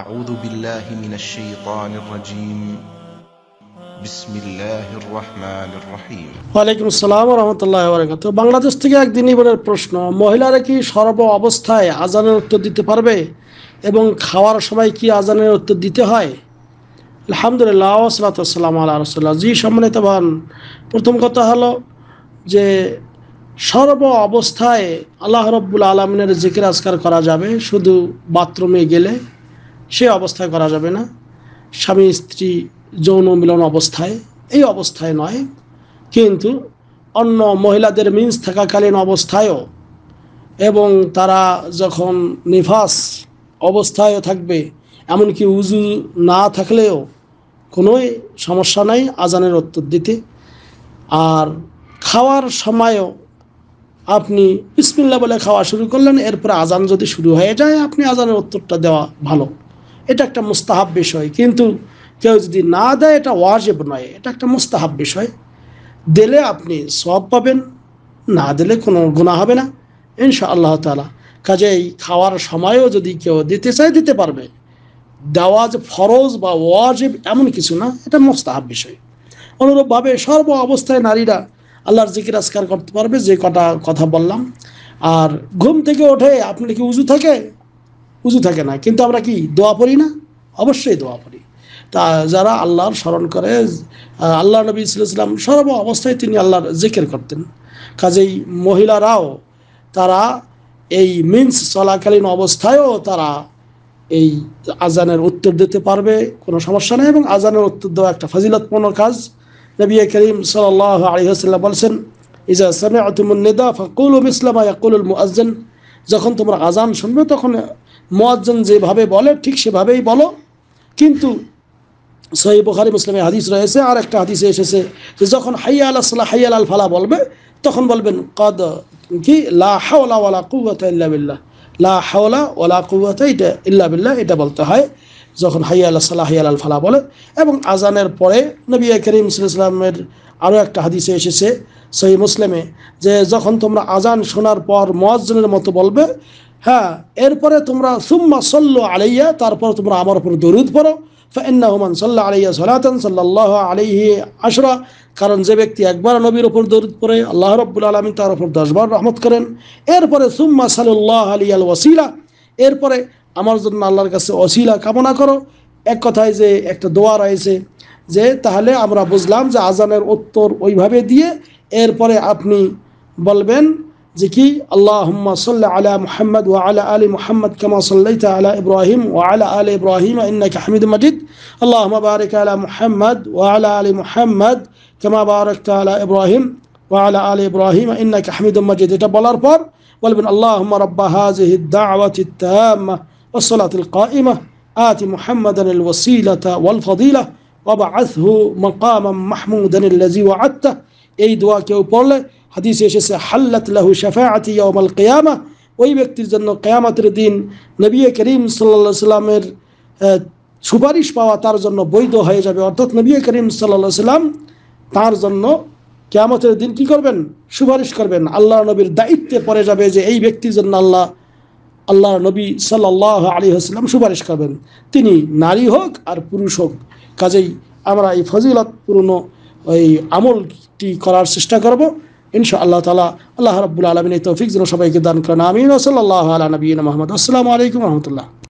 أعوذ بالله من الشيطان الرجيم بسم الله الرحمن الرحيم ওয়ালাইকুম আসসালাম ওয়া রাহমাতুল্লাহি ওয়া বারাকাতুহু বাংলাদেশ থেকে এক দিনীবরের প্রশ্ন মহিলারা কি সর্ব অবস্থায় আজানের উত্তর দিতে পারবে এবং খাওয়ার সময় কি আজানের উত্তর দিতে হয় আলহামদুলিল্লাহ ওয়াসলাত আসসালাম আল্লাহ রসুল্লাহ জি সম্মানিত ভান প্রথম কথা হলো যে সর্ব অবস্থায় আল্লাহ রব্বুল আলমিনের জিকির আজকার করা যাবে শুধু বাথরুমে গেলে সে অবস্থায় করা যাবে না স্বামী স্ত্রী যৌন মিলন অবস্থায় এই অবস্থায় নয় কিন্তু অন্য মহিলাদের মিন্স থাকাকালীন অবস্থায়ও এবং তারা যখন নিফাস অবস্থায়ও থাকবে এমনকি উজু না থাকলেও কোনোই সমস্যা নাই আজানের উত্তর দিতে আর খাওয়ার সময়ও আপনি ইসমিল্লা বলে খাওয়া শুরু করলেন এরপরে আজান যদি শুরু হয়ে যায় আপনি আজানের উত্তরটা দেওয়া ভালো এটা একটা মুস্তাহাব বিষয় কিন্তু কেউ যদি না দেয় এটা ওয়াজেব নয় এটা একটা মুস্তাহাব বিষয় দিলে আপনি সব পাবেন না দিলে কোনো গুণা হবে না ইনশা আল্লাহ তালা এই খাওয়ার সময়ও যদি কেউ দিতে চায় দিতে পারবে দেওয়া যে ফরজ বা ওয়াজেব এমন কিছু না এটা মোস্তাহাব বিষয় অনুরূপভাবে সর্ব অবস্থায় নারীরা আল্লাহর জিকির আজকার করতে পারবে যে কটা কথা বললাম আর ঘুম থেকে ওঠে আপনি কি উজু থাকে উঁচু থাকে না কিন্তু আমরা কি দোয়া পড়ি না অবশ্যই দোয়া পড়ি তা যারা আল্লাহর স্মরণ করে আল্লাহ নবী ইসলাম সর্ব অবস্থায় তিনি আল্লাহর জেকের করতেন কাজেই মহিলারাও তারা এই মিন্স চলাকালীন অবস্থায়ও তারা এই আজানের উত্তর দিতে পারবে কোনো সমস্যা নেই এবং আজানের উত্তর দেওয়া একটা ফাজিলতপূর্ণ কাজ নবী করিম সাল হাসাল্লাহ বলছেন ইজা সামে আতুমুন্নেদা ফকুল ইসলামা ইয়াকুল মুআজ্জান যখন তোমরা আজান শুনবে তখন মোয়াজ্জন যেভাবে বলে ঠিক সেভাবেই বলো কিন্তু সহি বোখারি মুসলিমের হাদিস রয়েছে আর একটা হাদিসে এসেছে যে যখন হাইয়া আল্লাহ সাল্লাহ হাইয়া আল ফালা বলবে তখন বলবেন কদ কি লা ওলা ওয়ালা ইল্লা বিল্লাহ লা হাওলা ওয়ালা কুয়াতা এটা ইল্লা বিল্লাহ এটা বলতে হয় যখন হাইয়া আল্লাহ সাল্লাহ হাইয়া আল ফালা বলে এবং আজানের পরে নবী করিম ইসলামের আরও একটা হাদিসে এসেছে সহি মুসলিমে যে যখন তোমরা আজান শোনার পর মোয়াজ্জনের মতো বলবে হ্যাঁ এরপরে তোমরা সুম্মা সল্লো আলাইয়া তারপর তোমরা আমার উপর দরুদ পড়ো ফান্না হুমান সাল্লাহ আলাইয়া সলাতন সাল্লাহ আলাইহি আশরা কারণ যে ব্যক্তি একবার নবীর ওপর দরুদ পড়ে আল্লাহ রব্বুল আলমী তার ওপর দশবার রহমত করেন এরপরে সুম্মা সাল্লাহ আলী আল ওয়াসিলা এরপরে আমার জন্য আল্লাহর কাছে অসিলা কামনা করো এক কথায় যে একটা দোয়া রয়েছে যে তাহলে আমরা বুঝলাম যে আজানের উত্তর ওইভাবে দিয়ে এরপরে আপনি বলবেন زكي اللهم صل على محمد وعلى آل محمد كما صليت على إبراهيم وعلى آل إبراهيم إنك حميد مجيد اللهم بارك على محمد وعلى آل محمد كما باركت على إبراهيم وعلى آل إبراهيم إنك حميد مجيد এটা বলার والبن اللهم رب هذه الدعوة التامة والصلاة القائمة آت محمدا الوسيلة والفضيلة وبعثه مقاما محمودا الذي وعدته أي دواك কেউ হাদিস এসেছে হাল্লাত লাহু শাফাআতি ইয়াউমাল কিয়ামা ওই ব্যক্তির জন্য কেয়ামতের দিন নবী করিম আলাইহি সাল্লামের সুপারিশ পাওয়া তার জন্য বৈধ হয়ে যাবে অর্থাৎ নবী করিম সাল্লা সাল্লাম তার জন্য কেয়ামতের দিন কি করবেন সুপারিশ করবেন আল্লাহ নবীর দায়িত্বে পড়ে যাবে যে এই ব্যক্তির জন্য আল্লাহ আল্লাহ নবী সাল্লাহ আলী হাসলাম সুপারিশ করবেন তিনি নারী হোক আর পুরুষ হোক কাজেই আমরা এই ফজিলত পুরনো এই আমলটি করার চেষ্টা করব ইনশা আল্লাহ তালা আল্লাহ রব্বুল আলমিন এই তৌফিক যেন সবাইকে দান করেন আমিন ওসল্লাহ আলা নবীন মোহাম্মদ আসসালামু আলাইকুম রহমতুল্লাহ